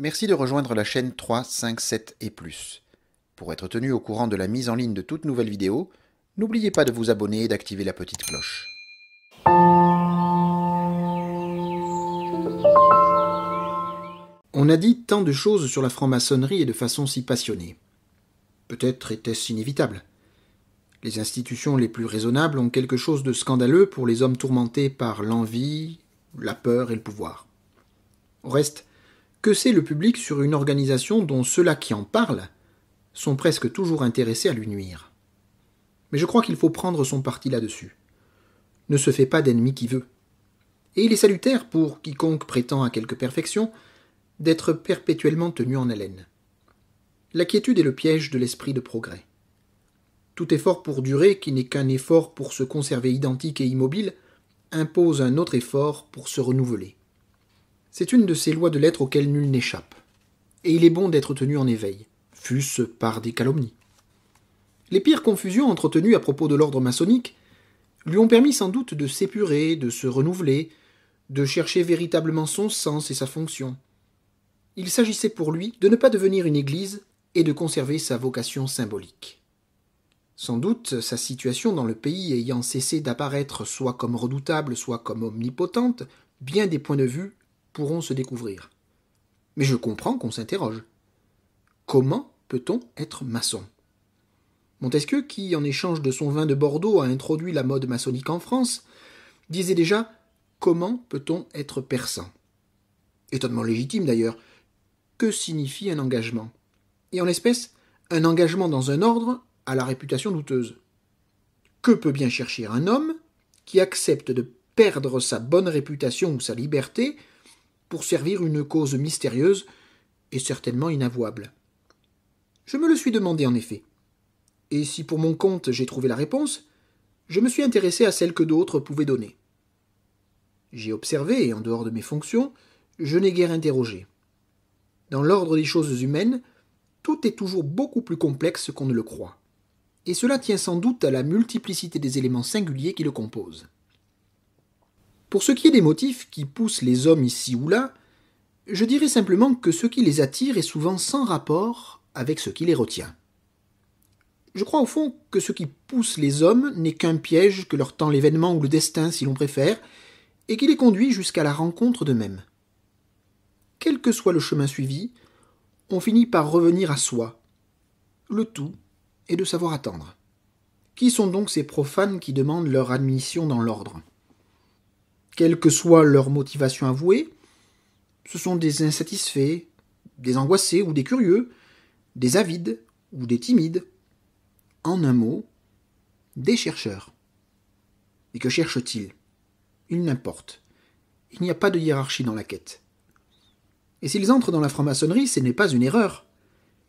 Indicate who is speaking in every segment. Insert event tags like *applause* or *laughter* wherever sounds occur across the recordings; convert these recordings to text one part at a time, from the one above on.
Speaker 1: Merci de rejoindre la chaîne 3, 5, 7 et plus. Pour être tenu au courant de la mise en ligne de toutes nouvelle vidéo, n'oubliez pas de vous abonner et d'activer la petite cloche. On a dit tant de choses sur la franc-maçonnerie et de façon si passionnée. Peut-être était-ce inévitable. Les institutions les plus raisonnables ont quelque chose de scandaleux pour les hommes tourmentés par l'envie, la peur et le pouvoir. Au reste, que sait le public sur une organisation dont ceux-là qui en parlent sont presque toujours intéressés à lui nuire Mais je crois qu'il faut prendre son parti là-dessus. Ne se fait pas d'ennemi qui veut. Et il est salutaire pour quiconque prétend à quelque perfection d'être perpétuellement tenu en haleine. La quiétude est le piège de l'esprit de progrès. Tout effort pour durer, qui n'est qu'un effort pour se conserver identique et immobile, impose un autre effort pour se renouveler. C'est une de ces lois de l'être auxquelles nul n'échappe, et il est bon d'être tenu en éveil, fût-ce par des calomnies. Les pires confusions entretenues à propos de l'ordre maçonnique lui ont permis sans doute de s'épurer, de se renouveler, de chercher véritablement son sens et sa fonction. Il s'agissait pour lui de ne pas devenir une église et de conserver sa vocation symbolique. Sans doute, sa situation dans le pays ayant cessé d'apparaître soit comme redoutable, soit comme omnipotente, bien des points de vue pourront se découvrir. Mais je comprends qu'on s'interroge. Comment peut-on être maçon Montesquieu, qui, en échange de son vin de Bordeaux, a introduit la mode maçonnique en France, disait déjà Comment peut-on être persan Étonnement légitime d'ailleurs. Que signifie un engagement Et en l'espèce, un engagement dans un ordre à la réputation douteuse. Que peut bien chercher un homme qui accepte de perdre sa bonne réputation ou sa liberté pour servir une cause mystérieuse et certainement inavouable. Je me le suis demandé en effet. Et si pour mon compte j'ai trouvé la réponse, je me suis intéressé à celle que d'autres pouvaient donner. J'ai observé, et en dehors de mes fonctions, je n'ai guère interrogé. Dans l'ordre des choses humaines, tout est toujours beaucoup plus complexe qu'on ne le croit. Et cela tient sans doute à la multiplicité des éléments singuliers qui le composent. Pour ce qui est des motifs qui poussent les hommes ici ou là, je dirais simplement que ce qui les attire est souvent sans rapport avec ce qui les retient. Je crois au fond que ce qui pousse les hommes n'est qu'un piège que leur tend l'événement ou le destin si l'on préfère, et qui les conduit jusqu'à la rencontre d'eux-mêmes. Quel que soit le chemin suivi, on finit par revenir à soi. Le tout est de savoir attendre. Qui sont donc ces profanes qui demandent leur admission dans l'ordre quelle que soit leur motivation avouée, ce sont des insatisfaits, des angoissés ou des curieux, des avides ou des timides, en un mot, des chercheurs. Et que cherchent-ils Il n'importe. Il n'y a pas de hiérarchie dans la quête. Et s'ils entrent dans la franc-maçonnerie, ce n'est pas une erreur,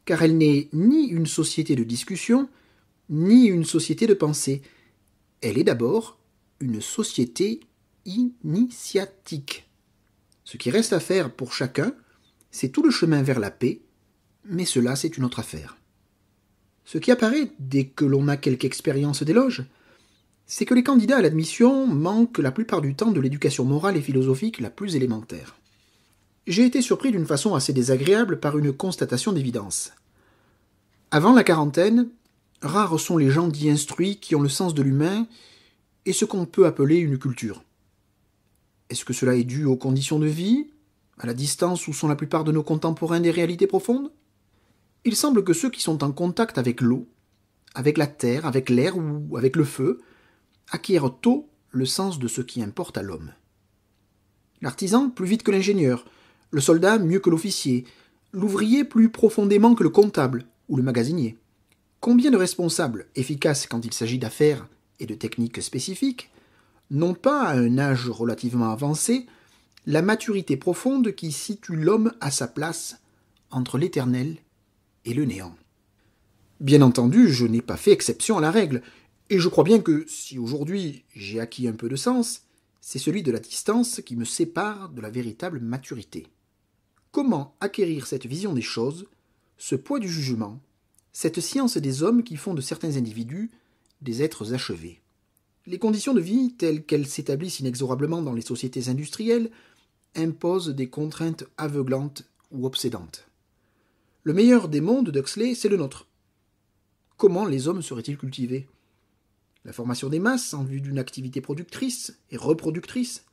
Speaker 1: car elle n'est ni une société de discussion, ni une société de pensée. Elle est d'abord une société initiatique. Ce qui reste à faire pour chacun, c'est tout le chemin vers la paix, mais cela c'est une autre affaire. Ce qui apparaît dès que l'on a quelque expérience d'éloge, c'est que les candidats à l'admission manquent la plupart du temps de l'éducation morale et philosophique la plus élémentaire. J'ai été surpris d'une façon assez désagréable par une constatation d'évidence. Avant la quarantaine, rares sont les gens dits instruits qui ont le sens de l'humain et ce qu'on peut appeler une culture. Est-ce que cela est dû aux conditions de vie À la distance où sont la plupart de nos contemporains des réalités profondes Il semble que ceux qui sont en contact avec l'eau, avec la terre, avec l'air ou avec le feu, acquièrent tôt le sens de ce qui importe à l'homme. L'artisan plus vite que l'ingénieur, le soldat mieux que l'officier, l'ouvrier plus profondément que le comptable ou le magasinier. Combien de responsables, efficaces quand il s'agit d'affaires et de techniques spécifiques, non pas à un âge relativement avancé, la maturité profonde qui situe l'homme à sa place entre l'éternel et le néant. Bien entendu, je n'ai pas fait exception à la règle, et je crois bien que si aujourd'hui j'ai acquis un peu de sens, c'est celui de la distance qui me sépare de la véritable maturité. Comment acquérir cette vision des choses, ce poids du jugement, cette science des hommes qui font de certains individus des êtres achevés les conditions de vie telles qu'elles s'établissent inexorablement dans les sociétés industrielles imposent des contraintes aveuglantes ou obsédantes. Le meilleur des mondes d'Huxley, c'est le nôtre. Comment les hommes seraient-ils cultivés La formation des masses en vue d'une activité productrice et reproductrice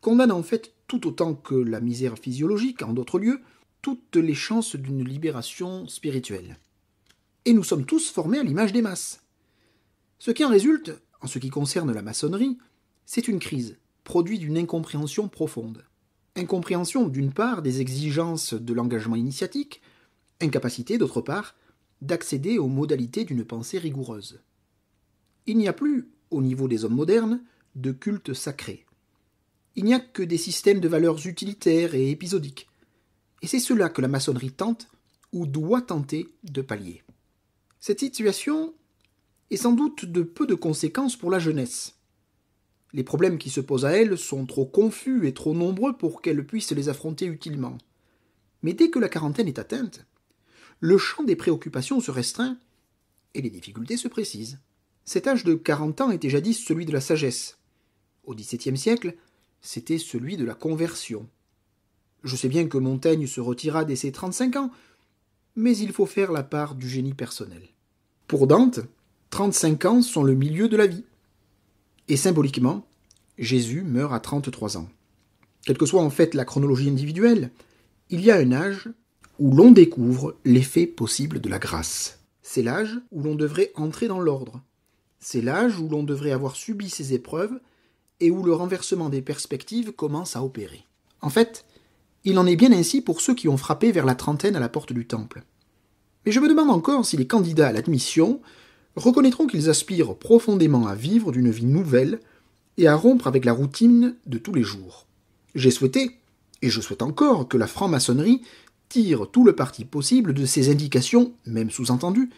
Speaker 1: condamne en fait tout autant que la misère physiologique en d'autres lieux toutes les chances d'une libération spirituelle. Et nous sommes tous formés à l'image des masses. Ce qui en résulte en ce qui concerne la maçonnerie, c'est une crise, produit d'une incompréhension profonde. Incompréhension d'une part des exigences de l'engagement initiatique, incapacité d'autre part d'accéder aux modalités d'une pensée rigoureuse. Il n'y a plus, au niveau des hommes modernes, de culte sacré. Il n'y a que des systèmes de valeurs utilitaires et épisodiques. Et c'est cela que la maçonnerie tente, ou doit tenter, de pallier. Cette situation est sans doute de peu de conséquences pour la jeunesse. Les problèmes qui se posent à elle sont trop confus et trop nombreux pour qu'elle puisse les affronter utilement. Mais dès que la quarantaine est atteinte, le champ des préoccupations se restreint et les difficultés se précisent. Cet âge de quarante ans était jadis celui de la sagesse. Au XVIIe siècle, c'était celui de la conversion. Je sais bien que Montaigne se retira dès ses trente-cinq ans, mais il faut faire la part du génie personnel. Pour Dante, 35 ans sont le milieu de la vie. Et symboliquement, Jésus meurt à 33 ans. Quelle que soit en fait la chronologie individuelle, il y a un âge où l'on découvre l'effet possible de la grâce. C'est l'âge où l'on devrait entrer dans l'ordre. C'est l'âge où l'on devrait avoir subi ces épreuves et où le renversement des perspectives commence à opérer. En fait, il en est bien ainsi pour ceux qui ont frappé vers la trentaine à la porte du temple. Mais je me demande encore si les candidats à l'admission reconnaîtront qu'ils aspirent profondément à vivre d'une vie nouvelle et à rompre avec la routine de tous les jours. J'ai souhaité, et je souhaite encore, que la franc-maçonnerie tire tout le parti possible de ces indications, même sous-entendues,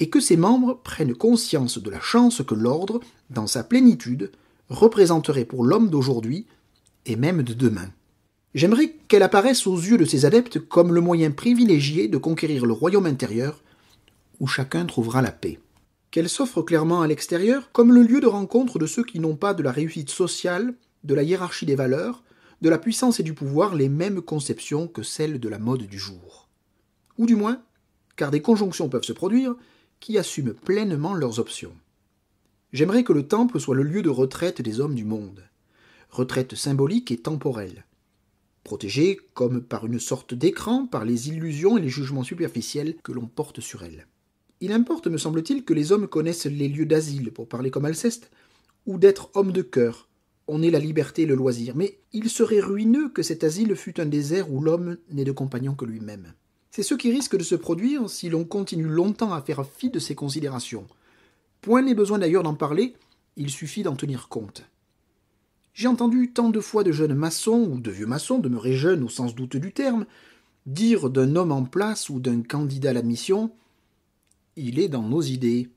Speaker 1: et que ses membres prennent conscience de la chance que l'ordre, dans sa plénitude, représenterait pour l'homme d'aujourd'hui et même de demain. J'aimerais qu'elle apparaisse aux yeux de ses adeptes comme le moyen privilégié de conquérir le royaume intérieur où chacun trouvera la paix qu'elle s'offre clairement à l'extérieur comme le lieu de rencontre de ceux qui n'ont pas de la réussite sociale, de la hiérarchie des valeurs, de la puissance et du pouvoir les mêmes conceptions que celles de la mode du jour. Ou du moins, car des conjonctions peuvent se produire, qui assument pleinement leurs options. J'aimerais que le temple soit le lieu de retraite des hommes du monde, retraite symbolique et temporelle, protégée comme par une sorte d'écran par les illusions et les jugements superficiels que l'on porte sur elle. Il importe, me semble-t-il, que les hommes connaissent les lieux d'asile, pour parler comme Alceste, ou d'être hommes de cœur. On est la liberté et le loisir, mais il serait ruineux que cet asile fût un désert où l'homme n'ait de compagnon que lui-même. C'est ce qui risque de se produire si l'on continue longtemps à faire fi de ces considérations. Point n'est besoin d'ailleurs d'en parler, il suffit d'en tenir compte. J'ai entendu tant de fois de jeunes maçons ou de vieux maçons, demeurés jeunes au sens douteux du terme, dire d'un homme en place ou d'un candidat à l'admission il est dans nos idées.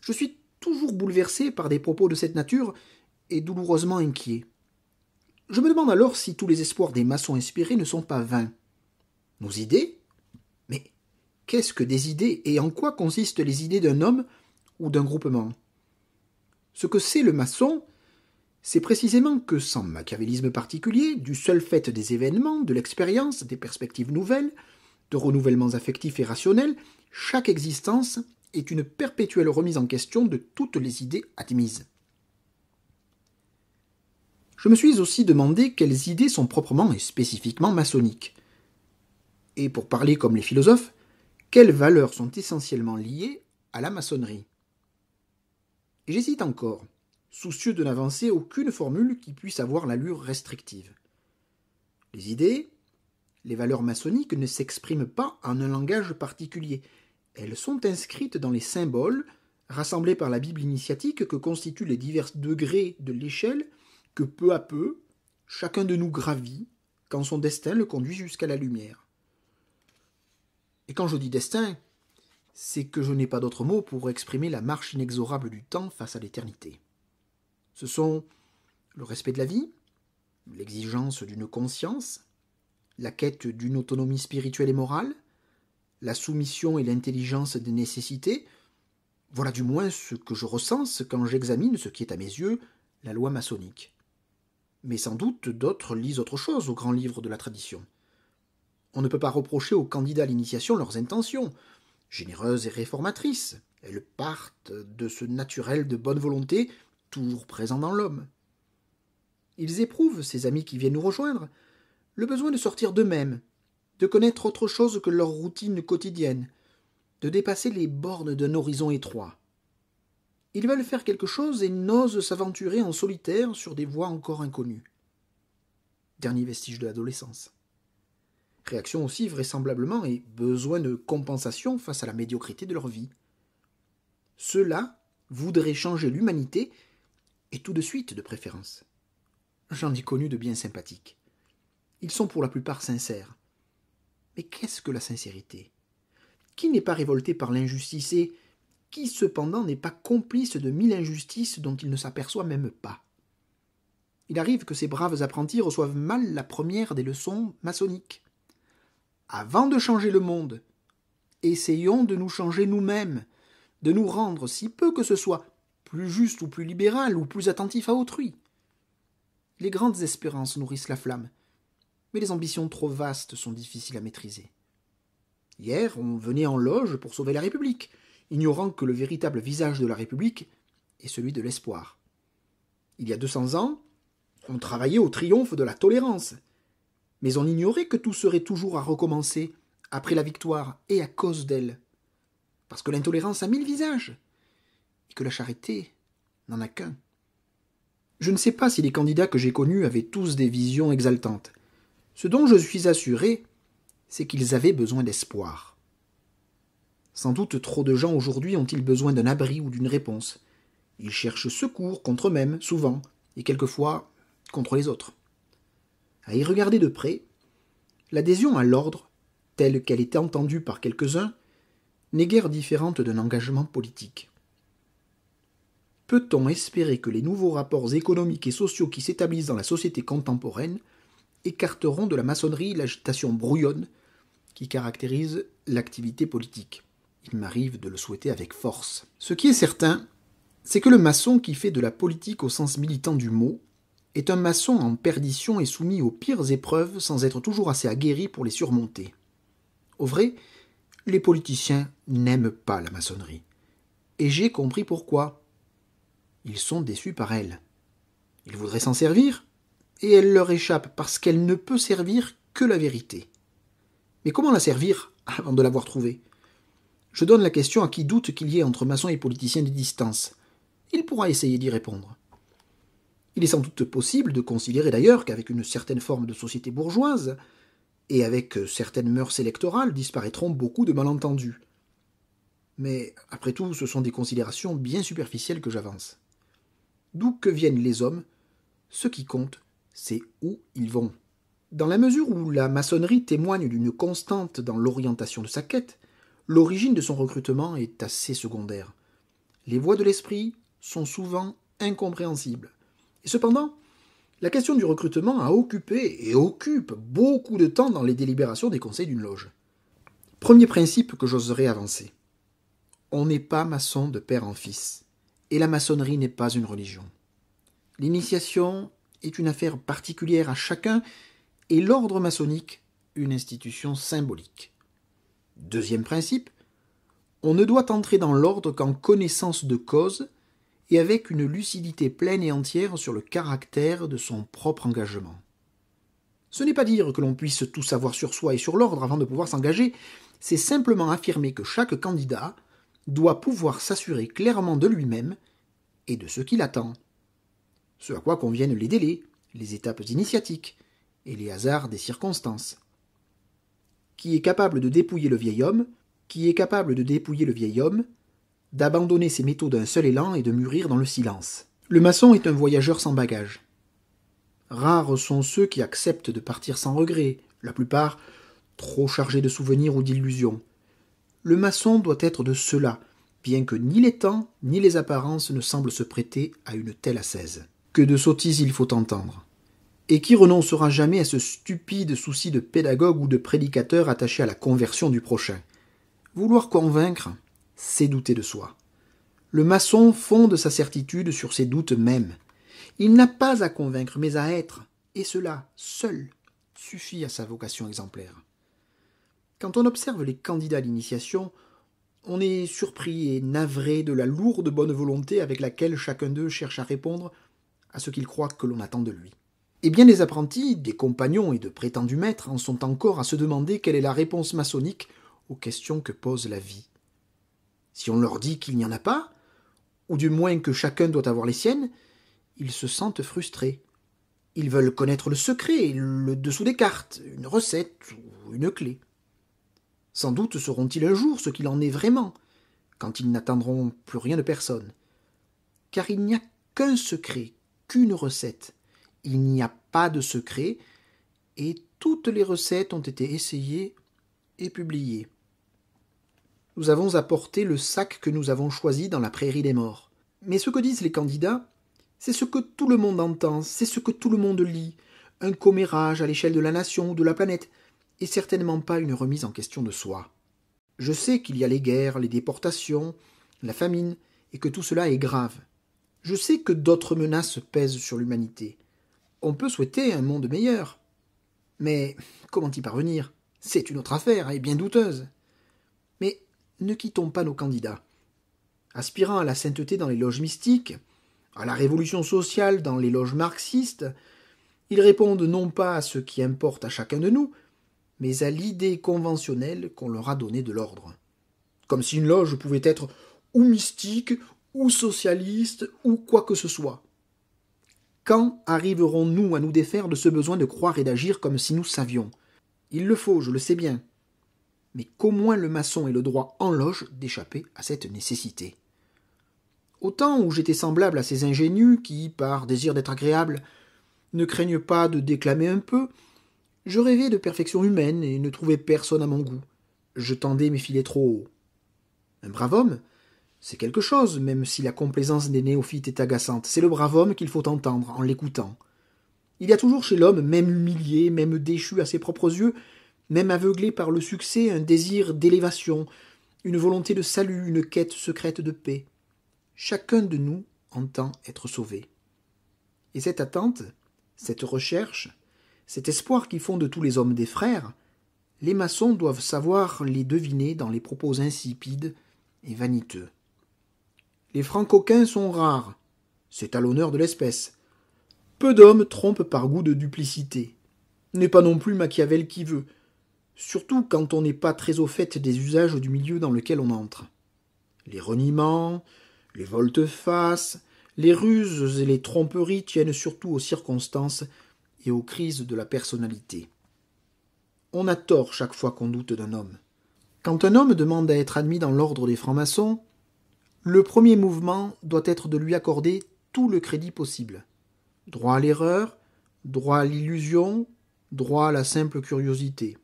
Speaker 1: Je suis toujours bouleversé par des propos de cette nature et douloureusement inquiet. Je me demande alors si tous les espoirs des maçons inspirés ne sont pas vains. Nos idées Mais qu'est-ce que des idées et en quoi consistent les idées d'un homme ou d'un groupement Ce que c'est le maçon, c'est précisément que sans machiavélisme particulier, du seul fait des événements, de l'expérience, des perspectives nouvelles, de renouvellements affectifs et rationnels, chaque existence est une perpétuelle remise en question de toutes les idées admises. Je me suis aussi demandé quelles idées sont proprement et spécifiquement maçonniques. Et pour parler comme les philosophes, quelles valeurs sont essentiellement liées à la maçonnerie J'hésite encore, soucieux de n'avancer aucune formule qui puisse avoir l'allure restrictive. Les idées, les valeurs maçonniques ne s'expriment pas en un langage particulier. Elles sont inscrites dans les symboles, rassemblés par la Bible initiatique que constituent les divers degrés de l'échelle que peu à peu chacun de nous gravit quand son destin le conduit jusqu'à la lumière. Et quand je dis destin, c'est que je n'ai pas d'autre mot pour exprimer la marche inexorable du temps face à l'éternité. Ce sont le respect de la vie, l'exigence d'une conscience, la quête d'une autonomie spirituelle et morale, la soumission et l'intelligence des nécessités, voilà du moins ce que je recense quand j'examine ce qui est à mes yeux la loi maçonnique. Mais sans doute d'autres lisent autre chose au grand livre de la tradition. On ne peut pas reprocher aux candidats à l'initiation leurs intentions, généreuses et réformatrices. Elles partent de ce naturel de bonne volonté toujours présent dans l'homme. Ils éprouvent, ces amis qui viennent nous rejoindre, le besoin de sortir d'eux-mêmes, de connaître autre chose que leur routine quotidienne, de dépasser les bornes d'un horizon étroit. Ils veulent faire quelque chose et n'osent s'aventurer en solitaire sur des voies encore inconnues. Dernier vestige de l'adolescence. Réaction aussi vraisemblablement et besoin de compensation face à la médiocrité de leur vie. Ceux-là voudraient changer l'humanité, et tout de suite de préférence. J'en ai connu de bien sympathiques. Ils sont pour la plupart sincères. Mais qu'est-ce que la sincérité Qui n'est pas révolté par l'injustice et qui cependant n'est pas complice de mille injustices dont il ne s'aperçoit même pas Il arrive que ces braves apprentis reçoivent mal la première des leçons maçonniques. Avant de changer le monde, essayons de nous changer nous-mêmes, de nous rendre, si peu que ce soit, plus juste ou plus libéral ou plus attentif à autrui. Les grandes espérances nourrissent la flamme, les ambitions trop vastes sont difficiles à maîtriser. Hier, on venait en loge pour sauver la République, ignorant que le véritable visage de la République est celui de l'espoir. Il y a deux cents ans, on travaillait au triomphe de la tolérance, mais on ignorait que tout serait toujours à recommencer après la victoire et à cause d'elle, parce que l'intolérance a mille visages, et que la charité n'en a qu'un. Je ne sais pas si les candidats que j'ai connus avaient tous des visions exaltantes. Ce dont je suis assuré, c'est qu'ils avaient besoin d'espoir. Sans doute trop de gens aujourd'hui ont-ils besoin d'un abri ou d'une réponse. Ils cherchent secours contre eux-mêmes, souvent, et quelquefois contre les autres. À y regarder de près, l'adhésion à l'ordre, telle qu'elle était entendue par quelques-uns, n'est guère différente d'un engagement politique. Peut-on espérer que les nouveaux rapports économiques et sociaux qui s'établissent dans la société contemporaine écarteront de la maçonnerie l'agitation brouillonne qui caractérise l'activité politique. Il m'arrive de le souhaiter avec force. Ce qui est certain, c'est que le maçon qui fait de la politique au sens militant du mot est un maçon en perdition et soumis aux pires épreuves sans être toujours assez aguerri pour les surmonter. Au vrai, les politiciens n'aiment pas la maçonnerie. Et j'ai compris pourquoi. Ils sont déçus par elle. Ils voudraient s'en servir, et elle leur échappe parce qu'elle ne peut servir que la vérité. Mais comment la servir *laughs* avant de l'avoir trouvée Je donne la question à qui doute qu'il y ait entre maçons et politiciens des distances. Il pourra essayer d'y répondre. Il est sans doute possible de considérer d'ailleurs qu'avec une certaine forme de société bourgeoise, et avec euh, certaines mœurs électorales, disparaîtront beaucoup de malentendus. Mais après tout, ce sont des considérations bien superficielles que j'avance. D'où que viennent les hommes, ce qui compte, c'est où ils vont. Dans la mesure où la maçonnerie témoigne d'une constante dans l'orientation de sa quête, l'origine de son recrutement est assez secondaire. Les voies de l'esprit sont souvent incompréhensibles. Et cependant, la question du recrutement a occupé et occupe beaucoup de temps dans les délibérations des conseils d'une loge. Premier principe que j'oserais avancer. On n'est pas maçon de père en fils, et la maçonnerie n'est pas une religion. L'initiation est une affaire particulière à chacun et l'ordre maçonnique une institution symbolique. Deuxième principe, on ne doit entrer dans l'ordre qu'en connaissance de cause et avec une lucidité pleine et entière sur le caractère de son propre engagement. Ce n'est pas dire que l'on puisse tout savoir sur soi et sur l'ordre avant de pouvoir s'engager, c'est simplement affirmer que chaque candidat doit pouvoir s'assurer clairement de lui-même et de ce qu'il attend ce à quoi conviennent les délais, les étapes initiatiques et les hasards des circonstances. Qui est capable de dépouiller le vieil homme, qui est capable de dépouiller le vieil homme, d'abandonner ses métaux d'un seul élan et de mûrir dans le silence. Le maçon est un voyageur sans bagages. Rares sont ceux qui acceptent de partir sans regret, la plupart trop chargés de souvenirs ou d'illusions. Le maçon doit être de ceux-là, bien que ni les temps ni les apparences ne semblent se prêter à une telle assaise que de sottises il faut entendre. Et qui renoncera jamais à ce stupide souci de pédagogue ou de prédicateur attaché à la conversion du prochain Vouloir convaincre, c'est douter de soi. Le maçon fonde sa certitude sur ses doutes mêmes. Il n'a pas à convaincre, mais à être, et cela, seul, suffit à sa vocation exemplaire. Quand on observe les candidats à l'initiation, on est surpris et navré de la lourde bonne volonté avec laquelle chacun d'eux cherche à répondre à ce qu'il croit que l'on attend de lui. Et eh bien des apprentis, des compagnons et de prétendus maîtres en sont encore à se demander quelle est la réponse maçonnique aux questions que pose la vie. Si on leur dit qu'il n'y en a pas, ou du moins que chacun doit avoir les siennes, ils se sentent frustrés. Ils veulent connaître le secret, le dessous des cartes, une recette ou une clé. Sans doute sauront-ils un jour ce qu'il en est vraiment, quand ils n'attendront plus rien de personne. Car il n'y a qu'un secret qu'une recette. Il n'y a pas de secret et toutes les recettes ont été essayées et publiées. Nous avons apporté le sac que nous avons choisi dans la prairie des morts. Mais ce que disent les candidats, c'est ce que tout le monde entend, c'est ce que tout le monde lit, un commérage à l'échelle de la nation ou de la planète, et certainement pas une remise en question de soi. Je sais qu'il y a les guerres, les déportations, la famine, et que tout cela est grave. Je sais que d'autres menaces pèsent sur l'humanité. On peut souhaiter un monde meilleur. Mais comment y parvenir C'est une autre affaire, et bien douteuse. Mais ne quittons pas nos candidats. Aspirant à la sainteté dans les loges mystiques, à la révolution sociale dans les loges marxistes, ils répondent non pas à ce qui importe à chacun de nous, mais à l'idée conventionnelle qu'on leur a donnée de l'ordre. Comme si une loge pouvait être ou mystique ou socialiste, ou quoi que ce soit. Quand arriverons-nous à nous défaire de ce besoin de croire et d'agir comme si nous savions Il le faut, je le sais bien. Mais qu'au moins le maçon ait le droit en loge d'échapper à cette nécessité. Au temps où j'étais semblable à ces ingénus qui, par désir d'être agréable, ne craignent pas de déclamer un peu, je rêvais de perfection humaine et ne trouvais personne à mon goût. Je tendais mes filets trop haut. Un brave homme, c'est quelque chose, même si la complaisance des néophytes est agaçante. C'est le brave homme qu'il faut entendre en l'écoutant. Il y a toujours chez l'homme, même humilié, même déchu à ses propres yeux, même aveuglé par le succès, un désir d'élévation, une volonté de salut, une quête secrète de paix. Chacun de nous entend être sauvé. Et cette attente, cette recherche, cet espoir qui font de tous les hommes des frères, les maçons doivent savoir les deviner dans les propos insipides et vaniteux les coquins sont rares. C'est à l'honneur de l'espèce. Peu d'hommes trompent par goût de duplicité. N'est pas non plus Machiavel qui veut, surtout quand on n'est pas très au fait des usages du milieu dans lequel on entre. Les reniements, les volte-face, les ruses et les tromperies tiennent surtout aux circonstances et aux crises de la personnalité. On a tort chaque fois qu'on doute d'un homme. Quand un homme demande à être admis dans l'ordre des francs-maçons, le premier mouvement doit être de lui accorder tout le crédit possible. Droit à l'erreur, droit à l'illusion, droit à la simple curiosité.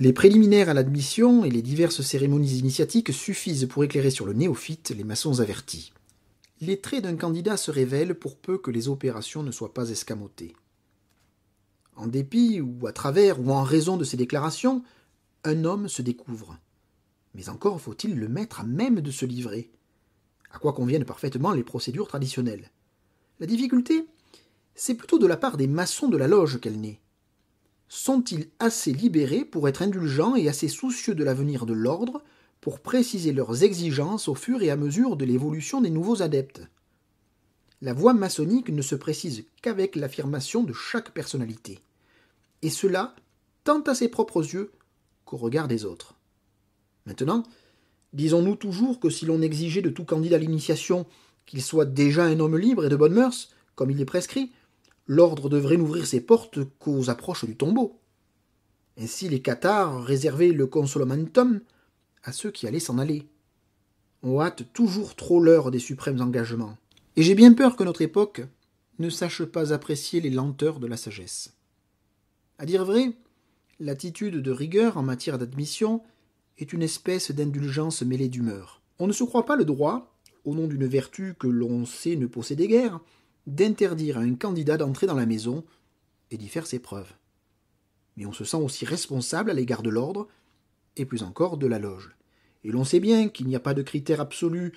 Speaker 1: Les préliminaires à l'admission et les diverses cérémonies initiatiques suffisent pour éclairer sur le néophyte les maçons avertis. Les traits d'un candidat se révèlent pour peu que les opérations ne soient pas escamotées. En dépit, ou à travers, ou en raison de ces déclarations, un homme se découvre. Mais encore faut-il le mettre à même de se livrer à quoi conviennent parfaitement les procédures traditionnelles. La difficulté, c'est plutôt de la part des maçons de la loge qu'elle naît. Sont-ils assez libérés pour être indulgents et assez soucieux de l'avenir de l'ordre pour préciser leurs exigences au fur et à mesure de l'évolution des nouveaux adeptes La voie maçonnique ne se précise qu'avec l'affirmation de chaque personnalité, et cela tant à ses propres yeux qu'au regard des autres. Maintenant, Disons-nous toujours que si l'on exigeait de tout candidat à l'initiation qu'il soit déjà un homme libre et de bonne mœurs, comme il est prescrit, l'ordre devrait n'ouvrir ses portes qu'aux approches du tombeau. Ainsi les cathares réservaient le consolamentum à ceux qui allaient s'en aller. On hâte toujours trop l'heure des suprêmes engagements. Et j'ai bien peur que notre époque ne sache pas apprécier les lenteurs de la sagesse. À dire vrai, l'attitude de rigueur en matière d'admission est une espèce d'indulgence mêlée d'humeur. On ne se croit pas le droit, au nom d'une vertu que l'on sait ne posséder guère, d'interdire à un candidat d'entrer dans la maison et d'y faire ses preuves. Mais on se sent aussi responsable à l'égard de l'ordre, et plus encore de la loge. Et l'on sait bien qu'il n'y a pas de critère absolu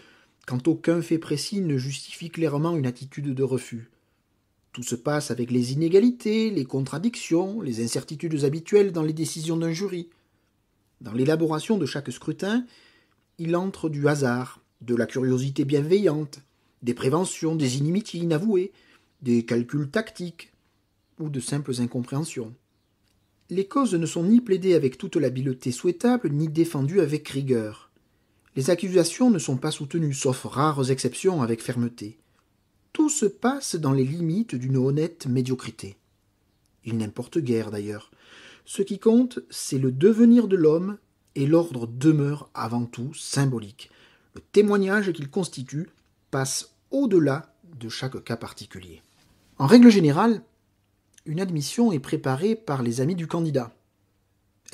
Speaker 1: quand aucun fait précis ne justifie clairement une attitude de refus. Tout se passe avec les inégalités, les contradictions, les incertitudes habituelles dans les décisions d'un jury. Dans l'élaboration de chaque scrutin, il entre du hasard, de la curiosité bienveillante, des préventions, des inimitiés inavouées, des calculs tactiques ou de simples incompréhensions. Les causes ne sont ni plaidées avec toute l'habileté souhaitable, ni défendues avec rigueur. Les accusations ne sont pas soutenues, sauf rares exceptions, avec fermeté. Tout se passe dans les limites d'une honnête médiocrité. Il n'importe guère, d'ailleurs, ce qui compte, c'est le devenir de l'homme, et l'ordre demeure avant tout symbolique. Le témoignage qu'il constitue passe au-delà de chaque cas particulier. En règle générale, une admission est préparée par les amis du candidat.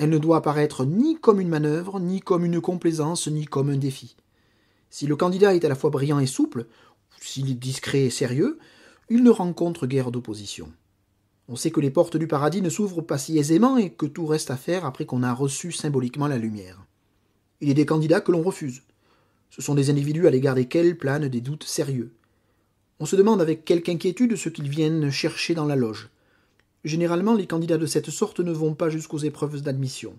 Speaker 1: Elle ne doit apparaître ni comme une manœuvre, ni comme une complaisance, ni comme un défi. Si le candidat est à la fois brillant et souple, s'il est discret et sérieux, il ne rencontre guère d'opposition. On sait que les portes du paradis ne s'ouvrent pas si aisément et que tout reste à faire après qu'on a reçu symboliquement la lumière. Il y a des candidats que l'on refuse. Ce sont des individus à l'égard desquels planent des doutes sérieux. On se demande avec quelque inquiétude ce qu'ils viennent chercher dans la loge. Généralement, les candidats de cette sorte ne vont pas jusqu'aux épreuves d'admission.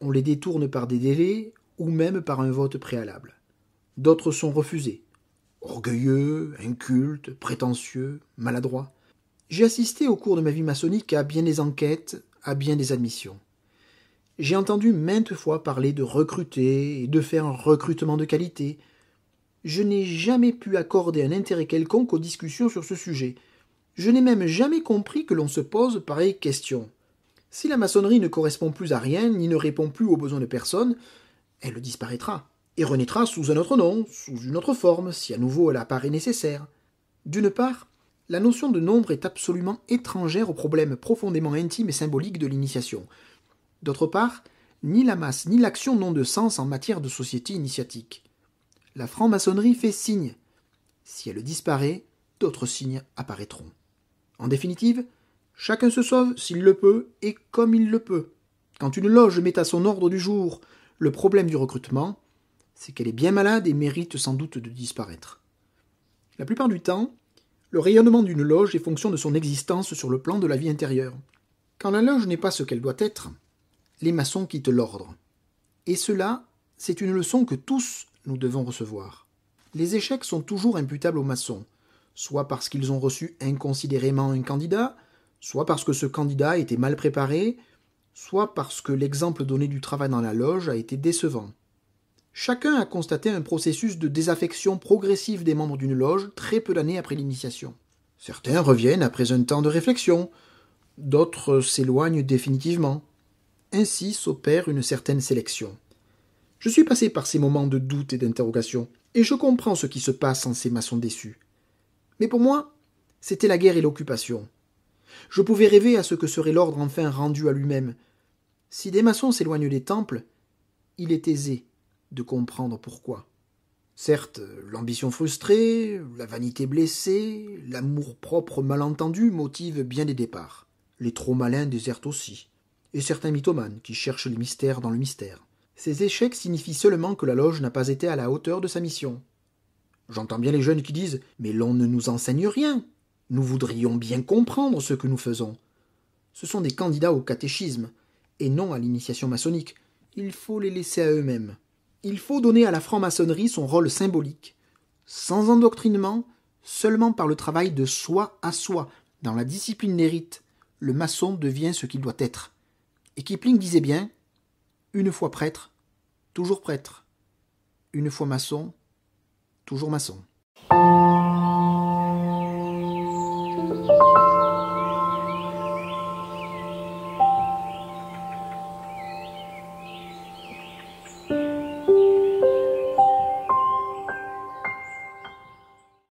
Speaker 1: On les détourne par des délais ou même par un vote préalable. D'autres sont refusés. Orgueilleux, incultes, prétentieux, maladroits. J'ai assisté au cours de ma vie maçonnique à bien des enquêtes, à bien des admissions. J'ai entendu maintes fois parler de recruter et de faire un recrutement de qualité. Je n'ai jamais pu accorder un intérêt quelconque aux discussions sur ce sujet. Je n'ai même jamais compris que l'on se pose pareille question. Si la maçonnerie ne correspond plus à rien, ni ne répond plus aux besoins de personne, elle disparaîtra, et renaîtra sous un autre nom, sous une autre forme, si à nouveau elle apparaît nécessaire. D'une part, la notion de nombre est absolument étrangère au problème profondément intime et symbolique de l'initiation. D'autre part, ni la masse ni l'action n'ont de sens en matière de société initiatique. La franc-maçonnerie fait signe. Si elle disparaît, d'autres signes apparaîtront. En définitive, chacun se sauve s'il le peut et comme il le peut. Quand une loge met à son ordre du jour le problème du recrutement, c'est qu'elle est bien malade et mérite sans doute de disparaître. La plupart du temps, le rayonnement d'une loge est fonction de son existence sur le plan de la vie intérieure. Quand la loge n'est pas ce qu'elle doit être, les maçons quittent l'ordre. Et cela, c'est une leçon que tous nous devons recevoir. Les échecs sont toujours imputables aux maçons, soit parce qu'ils ont reçu inconsidérément un candidat, soit parce que ce candidat était mal préparé, soit parce que l'exemple donné du travail dans la loge a été décevant. Chacun a constaté un processus de désaffection progressive des membres d'une loge très peu d'années après l'initiation. Certains reviennent après un temps de réflexion, d'autres s'éloignent définitivement. Ainsi s'opère une certaine sélection. Je suis passé par ces moments de doute et d'interrogation, et je comprends ce qui se passe en ces maçons déçus. Mais pour moi, c'était la guerre et l'occupation. Je pouvais rêver à ce que serait l'ordre enfin rendu à lui-même. Si des maçons s'éloignent des temples, il est aisé de comprendre pourquoi. Certes, l'ambition frustrée, la vanité blessée, l'amour-propre malentendu motivent bien des départs. Les trop malins désertent aussi. Et certains mythomanes qui cherchent les mystères dans le mystère. Ces échecs signifient seulement que la loge n'a pas été à la hauteur de sa mission. J'entends bien les jeunes qui disent Mais l'on ne nous enseigne rien. Nous voudrions bien comprendre ce que nous faisons. Ce sont des candidats au catéchisme, et non à l'initiation maçonnique. Il faut les laisser à eux-mêmes il faut donner à la franc-maçonnerie son rôle symbolique, sans endoctrinement, seulement par le travail de soi à soi. Dans la discipline des rites, le maçon devient ce qu'il doit être. Et Kipling disait bien Une fois prêtre, toujours prêtre. Une fois maçon, toujours maçon.